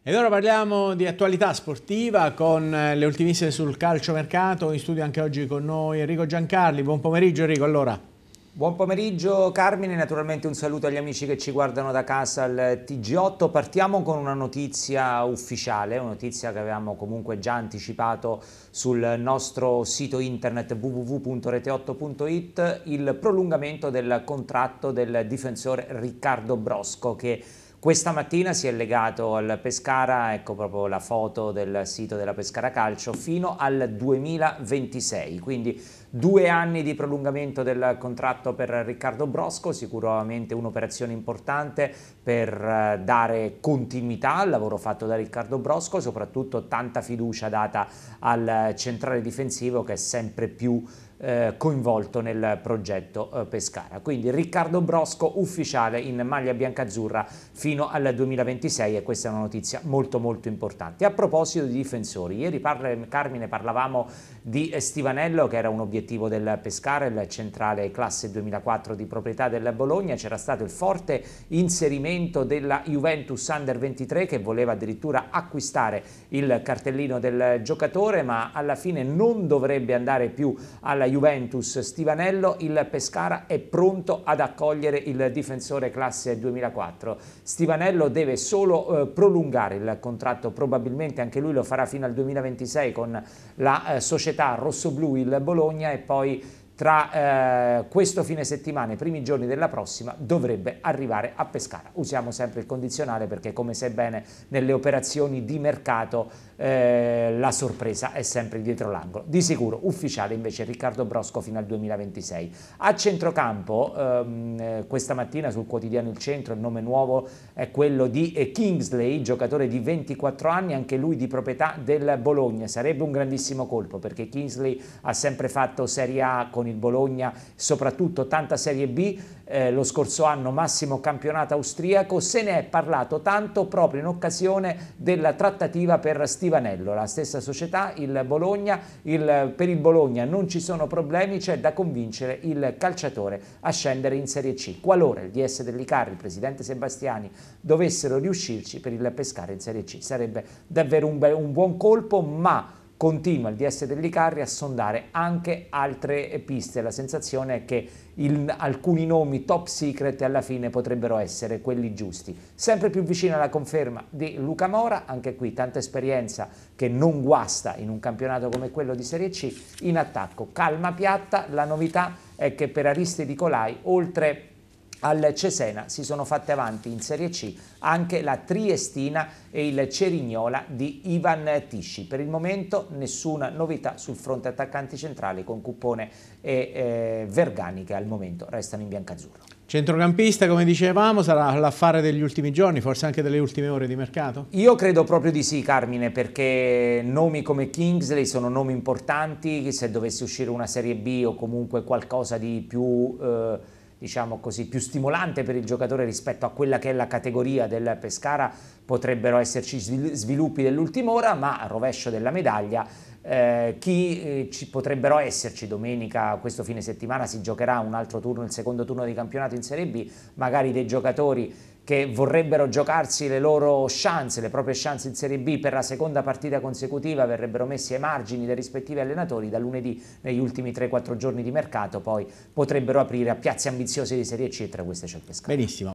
Ed ora parliamo di attualità sportiva con eh, le ultimissime sul calciomercato. In studio anche oggi con noi Enrico Giancarli. Buon pomeriggio Enrico, allora. Buon pomeriggio Carmine, naturalmente un saluto agli amici che ci guardano da casa al TG8. Partiamo con una notizia ufficiale, una notizia che avevamo comunque già anticipato sul nostro sito internet www.rete8.it, il prolungamento del contratto del difensore Riccardo Brosco che questa mattina si è legato al Pescara, ecco proprio la foto del sito della Pescara Calcio, fino al 2026, quindi Due anni di prolungamento del contratto per Riccardo Brosco, sicuramente un'operazione importante per eh, dare continuità al lavoro fatto da Riccardo Brosco, soprattutto tanta fiducia data al centrale difensivo che è sempre più eh, coinvolto nel progetto eh, Pescara. Quindi Riccardo Brosco ufficiale in maglia biancazzurra fino al 2026 e questa è una notizia molto molto importante. A proposito di difensori, ieri parla, Carmine parlavamo di Stivanello che era un obiettivo L'obiettivo del Pescara, il centrale classe 2004 di proprietà del Bologna, c'era stato il forte inserimento della Juventus Under 23 che voleva addirittura acquistare il cartellino del giocatore, ma alla fine non dovrebbe andare più alla Juventus Stivanello. Il Pescara è pronto ad accogliere il difensore classe 2004. Stivanello deve solo eh, prolungare il contratto, probabilmente anche lui lo farà fino al 2026 con la eh, società rossoblù il Bologna e poi tra eh, questo fine settimana e i primi giorni della prossima dovrebbe arrivare a Pescara. Usiamo sempre il condizionale perché come sai bene nelle operazioni di mercato eh, la sorpresa è sempre dietro l'angolo. Di sicuro ufficiale invece Riccardo Brosco fino al 2026. A centrocampo ehm, eh, questa mattina sul quotidiano Il Centro il nome nuovo è quello di eh, Kingsley, giocatore di 24 anni, anche lui di proprietà del Bologna. Sarebbe un grandissimo colpo perché Kingsley ha sempre fatto Serie A con il Bologna, soprattutto tanta Serie B, eh, lo scorso anno massimo campionato austriaco, se ne è parlato tanto proprio in occasione della trattativa per Stivanello, la stessa società, il Bologna, il, per il Bologna non ci sono problemi, c'è da convincere il calciatore a scendere in Serie C. Qualora il DS dell'Icarri, il presidente Sebastiani, dovessero riuscirci per il pescare in Serie C, sarebbe davvero un, un buon colpo, ma continua il DS Dell'Icarri a sondare anche altre piste. La sensazione è che il, alcuni nomi top secret alla fine potrebbero essere quelli giusti. Sempre più vicina alla conferma di Luca Mora, anche qui tanta esperienza che non guasta in un campionato come quello di Serie C, in attacco calma piatta, la novità è che per Aristide Nicolai, oltre al Cesena si sono fatte avanti in Serie C anche la Triestina e il Cerignola di Ivan Tisci. Per il momento nessuna novità sul fronte attaccanti centrali con Cupone e eh, Vergani che al momento restano in biancazzurro. Centrocampista, come dicevamo, sarà l'affare degli ultimi giorni, forse anche delle ultime ore di mercato? Io credo proprio di sì, Carmine, perché nomi come Kingsley sono nomi importanti, se dovesse uscire una Serie B o comunque qualcosa di più... Eh, diciamo così, più stimolante per il giocatore rispetto a quella che è la categoria del Pescara, potrebbero esserci sviluppi dell'ultima ora, ma a rovescio della medaglia eh, chi eh, ci potrebbero esserci domenica, questo fine settimana si giocherà un altro turno, il secondo turno di campionato in Serie B, magari dei giocatori che vorrebbero giocarsi le loro chance, le proprie chance in Serie B per la seconda partita consecutiva verrebbero messi ai margini dei rispettivi allenatori da lunedì negli ultimi 3-4 giorni di mercato, poi potrebbero aprire a piazze ambiziose di Serie C tra queste c'è il Pescara. Benissimo.